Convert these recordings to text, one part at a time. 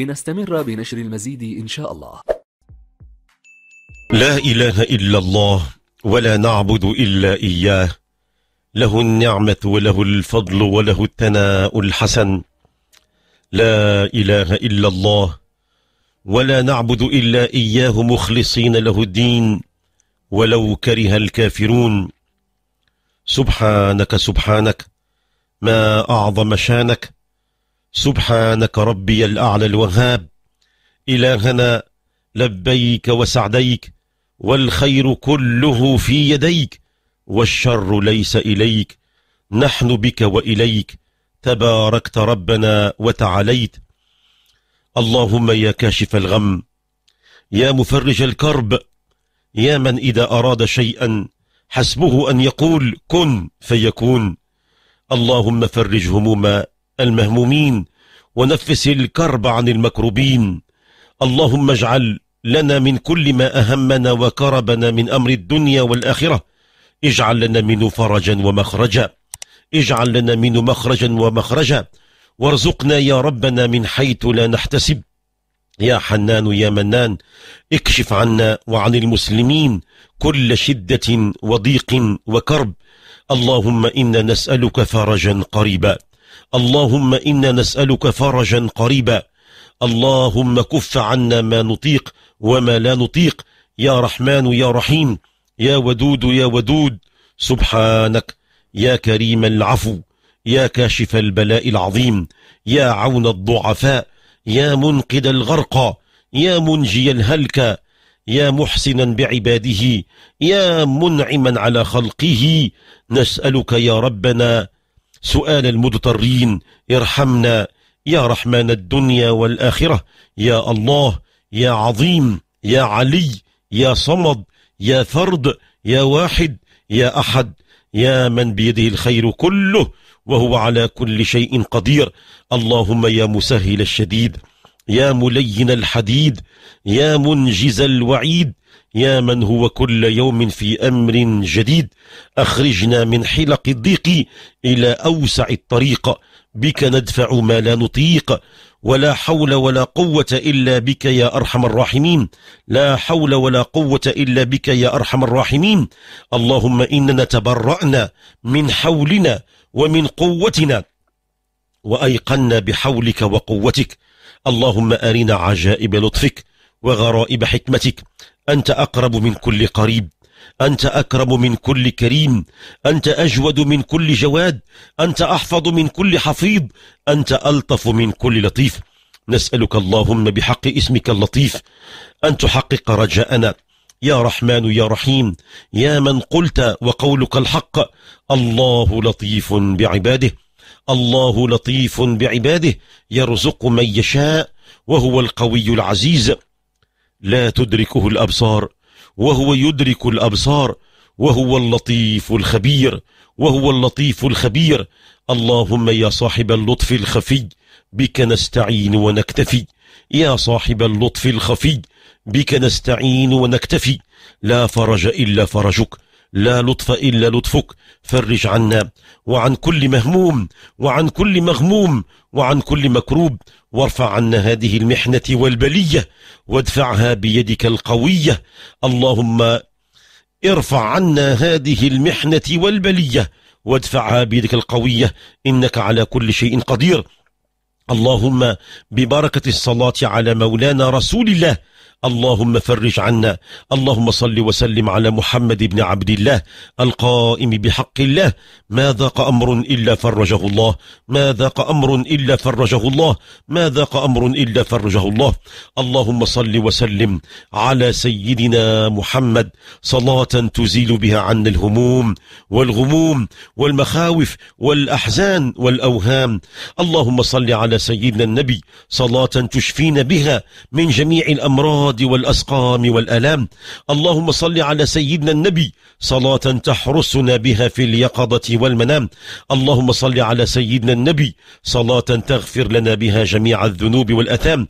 لنستمر بنشر المزيد إن شاء الله لا إله إلا الله ولا نعبد إلا إياه له النعمة وله الفضل وله الثناء الحسن لا إله إلا الله ولا نعبد إلا إياه مخلصين له الدين ولو كره الكافرون سبحانك سبحانك ما أعظم شانك سبحانك ربي الأعلى الوهاب إلهنا لبيك وسعديك والخير كله في يديك والشر ليس إليك نحن بك وإليك تباركت ربنا وتعاليت اللهم يا كاشف الغم يا مفرج الكرب يا من إذا أراد شيئا حسبه أن يقول كن فيكون اللهم فرج هموم المهمومين ونفس الكرب عن المكروبين اللهم اجعل لنا من كل ما أهمنا وكربنا من أمر الدنيا والآخرة اجعل لنا منه فرجا ومخرجا اجعل لنا منه مخرجا ومخرجا وارزقنا يا ربنا من حيث لا نحتسب يا حنان يا منان اكشف عنا وعن المسلمين كل شدة وضيق وكرب اللهم إنا نسألك فرجا قريبا اللهم إنا نسألك فرجا قريبا اللهم كف عنا ما نطيق وما لا نطيق يا رحمن يا رحيم يا ودود يا ودود سبحانك يا كريم العفو يا كاشف البلاء العظيم يا عون الضعفاء يا منقد الغرقى يا منجي الهلكى يا محسنا بعباده يا منعما على خلقه نسألك يا ربنا سؤال المضطرين ارحمنا يا رحمن الدنيا والآخرة يا الله يا عظيم يا علي يا صمد يا فرد يا واحد يا أحد يا من بيده الخير كله وهو على كل شيء قدير اللهم يا مسهل الشديد يا ملين الحديد يا منجز الوعيد يا من هو كل يوم في أمر جديد أخرجنا من حلق الضيق إلى أوسع الطريق بك ندفع ما لا نطيق ولا حول ولا قوة إلا بك يا أرحم الراحمين لا حول ولا قوة إلا بك يا أرحم الراحمين اللهم إننا تبرأنا من حولنا ومن قوتنا وأيقنا بحولك وقوتك اللهم أرنا عجائب لطفك وغرائب حكمتك أنت أقرب من كل قريب أنت أكرم من كل كريم أنت أجود من كل جواد أنت أحفظ من كل حفيظ أنت ألطف من كل لطيف نسألك اللهم بحق اسمك اللطيف أن تحقق رجاءنا يا رحمن يا رحيم يا من قلت وقولك الحق الله لطيف بعباده الله لطيف بعباده يرزق من يشاء وهو القوي العزيز لا تدركه الأبصار وهو يدرك الأبصار وهو اللطيف الخبير وهو اللطيف الخبير اللهم يا صاحب اللطف الخفي بك نستعين ونكتفي يا صاحب اللطف الخفي بك نستعين ونكتفي لا فرج إلا فرجك لا لطف إلا لطفك فرج عنا وعن كل مهموم وعن كل مغموم وعن كل مكروب وارفع عنا هذه المحنة والبلية وادفعها بيدك القوية اللهم ارفع عنا هذه المحنة والبلية وادفعها بيدك القوية إنك على كل شيء قدير اللهم ببركة الصلاة على مولانا رسول الله اللهم فرج عنا اللهم صل وسلم على محمد بن عبد الله القائم بحق الله ما ذاق أمر إلا فرجه الله ما ذاق أمر إلا فرجه الله ما ذاق أمر إلا فرجه الله اللهم صل وسلم على سيدنا محمد صلاة تزيل بها عنا الهموم والغموم والمخاوف والأحزان والأوهام اللهم صل على سيدنا النبي صلاة تشفينا بها من جميع الأمراض الأمراض والأسقام والألام اللهم صل على سيدنا النبي صلاة تحرسنا بها في اليقظة والمنام اللهم صل على سيدنا النبي صلاة تغفر لنا بها جميع الذنوب والأثام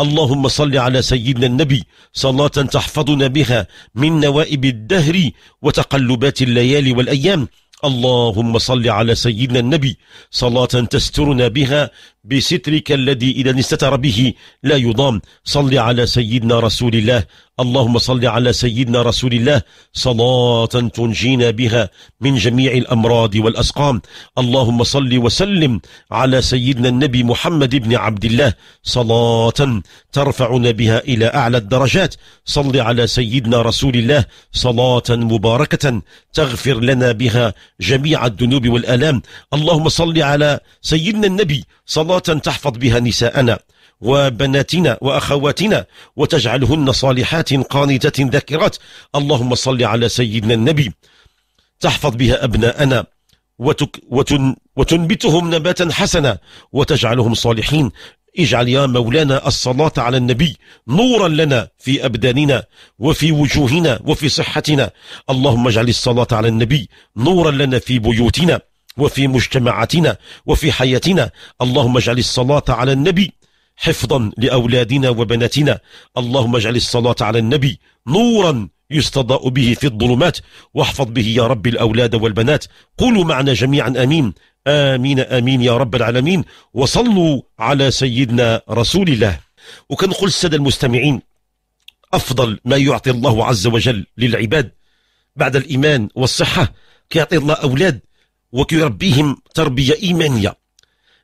اللهم صل على سيدنا النبي صلاة تحفظنا بها من نوائب الدهر وتقلبات الليالي والأيام اللهم صل على سيدنا النبي صلاة تسترنا بها بسترك الذي إذا استتر به لا يضام صل على سيدنا رسول الله اللهم صل على سيدنا رسول الله صلاة تنجينا بها من جميع الأمراض والأسقام اللهم صل وسلم على سيدنا النبي محمد بن عبد الله صلاة ترفعنا بها إلى أعلى الدرجات صل على سيدنا رسول الله صلاة مباركة تغفر لنا بها جميع الذنوب والألام اللهم صل على سيدنا النبي صلاة تحفظ بها نساءنا وبناتنا وأخواتنا وتجعلهن صالحات قانتة ذاكرات اللهم صل على سيدنا النبي تحفظ بها أبناءنا وتك وتن وتنبتهم نباتا حسنا وتجعلهم صالحين اجعل يا مولانا الصلاة على النبي نورا لنا في أبداننا وفي وجوهنا وفي صحتنا اللهم اجعل الصلاة على النبي نورا لنا في بيوتنا وفي مجتمعاتنا وفي حياتنا اللهم اجعل الصلاة على النبي حفظا لأولادنا وبناتنا اللهم اجعل الصلاة على النبي نورا يستضاء به في الظلمات واحفظ به يا رب الأولاد والبنات قولوا معنا جميعا آمين آمين آمين يا رب العالمين وصلوا على سيدنا رسول الله وكنقول السادة المستمعين أفضل ما يعطي الله عز وجل للعباد بعد الإيمان والصحة كيعطي الله أولاد ويربيهم تربية إيمانية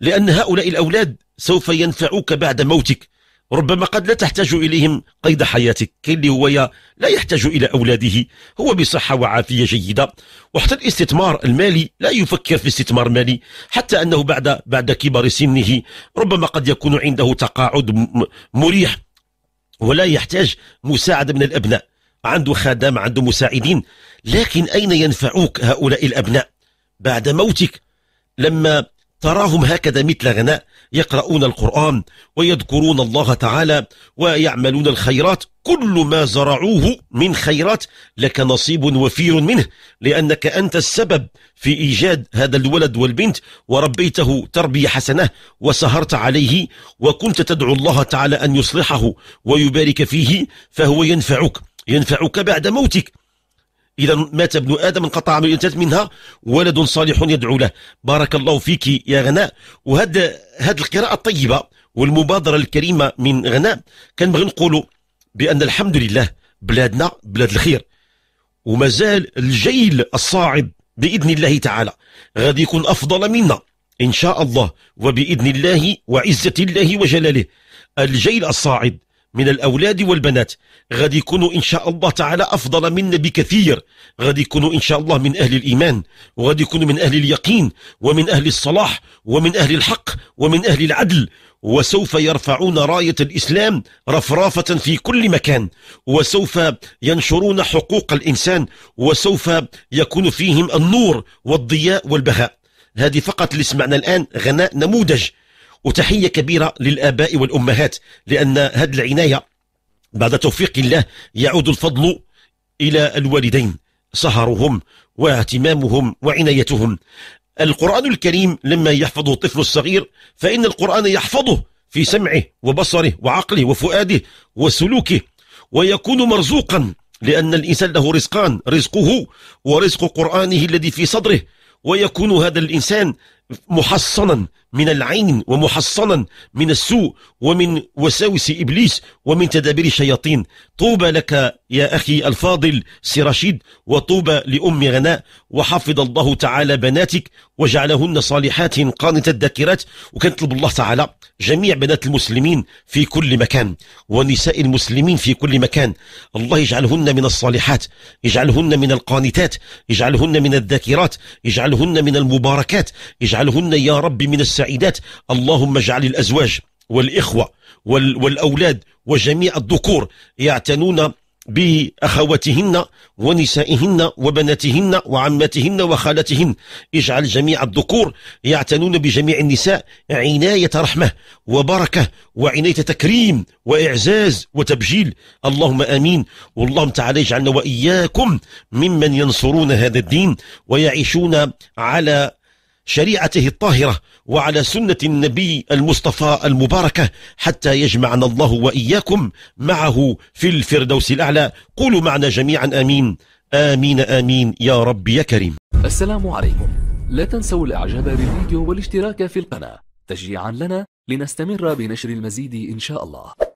لأن هؤلاء الأولاد سوف ينفعوك بعد موتك ربما قد لا تحتاج إليهم قيد حياتك كل هو لا يحتاج إلى أولاده هو بصحة وعافية جيدة وحتى الاستثمار المالي لا يفكر في استثمار مالي حتى أنه بعد بعد كبر سنه ربما قد يكون عنده تقاعد مريح ولا يحتاج مساعدة من الأبناء عنده خادم عنده مساعدين لكن أين ينفعوك هؤلاء الأبناء بعد موتك لما تراهم هكذا مثل غناء يقرؤون القرآن ويذكرون الله تعالى ويعملون الخيرات كل ما زرعوه من خيرات لك نصيب وفير منه لأنك أنت السبب في إيجاد هذا الولد والبنت وربيته تربية حسنة وسهرت عليه وكنت تدعو الله تعالى أن يصلحه ويبارك فيه فهو ينفعك ينفعك بعد موتك إذا مات ابن آدم انقطع من منها ولد صالح يدعو له بارك الله فيك يا غناء وهذا هذه القراءة الطيبة والمبادرة الكريمة من غناء كنبغي نقولوا بأن الحمد لله بلادنا بلاد الخير ومازال الجيل الصاعد بإذن الله تعالى غادي يكون أفضل منا إن شاء الله وبإذن الله وعزة الله وجلاله الجيل الصاعد من الأولاد والبنات غادي يكونوا إن شاء الله تعالى أفضل منا بكثير غادي يكونوا إن شاء الله من أهل الإيمان وغادي يكونوا من أهل اليقين ومن أهل الصلاح ومن أهل الحق ومن أهل العدل وسوف يرفعون راية الإسلام رفرافة في كل مكان وسوف ينشرون حقوق الإنسان وسوف يكون فيهم النور والضياء والبهاء هذه فقط اللي سمعنا الآن غناء نموذج وتحية كبيرة للآباء والأمهات لأن هذه العناية بعد توفيق الله يعود الفضل إلى الوالدين سهرهم واهتمامهم وعنايتهم القرآن الكريم لما يحفظه الطفل الصغير فإن القرآن يحفظه في سمعه وبصره وعقله وفؤاده وسلوكه ويكون مرزوقا لأن الإنسان له رزقان رزقه ورزق قرآنه الذي في صدره ويكون هذا الإنسان محصنا من العين ومحصنا من السوء ومن وساوس إبليس ومن تدابير الشياطين طوبى لك يا أخي الفاضل سي رشيد وطوبى لأم غناء وحفظ الله تعالى بناتك وجعلهن صالحات قانتة الذاكرات وكنطلب الله تعالى جميع بنات المسلمين في كل مكان ونساء المسلمين في كل مكان الله يجعلهن من الصالحات يجعلهن من القانتات يجعلهن من الذاكرات يجعلهن من المباركات يجعل واجعلهن يا رب من السعيدات اللهم اجعل الأزواج والإخوة والأولاد وجميع الذكور يعتنون بأخواتهن ونسائهن وبناتهن وعماتهن وخالتهن اجعل جميع الذكور يعتنون بجميع النساء عناية رحمة وبركة وعناية تكريم وإعزاز وتبجيل اللهم آمين واللهم تعالى يجعلنا وإياكم ممن ينصرون هذا الدين ويعيشون على شريعته الطاهرة وعلى سنة النبي المصطفى المباركة حتى يجمعنا الله وإياكم معه في الفردوس الأعلى قولوا معنا جميعا آمين آمين آمين يا رب يا كريم السلام عليكم لا تنسوا الإعجاب بالفيديو والاشتراك في القناة تشجيعا لنا لنستمر بنشر المزيد إن شاء الله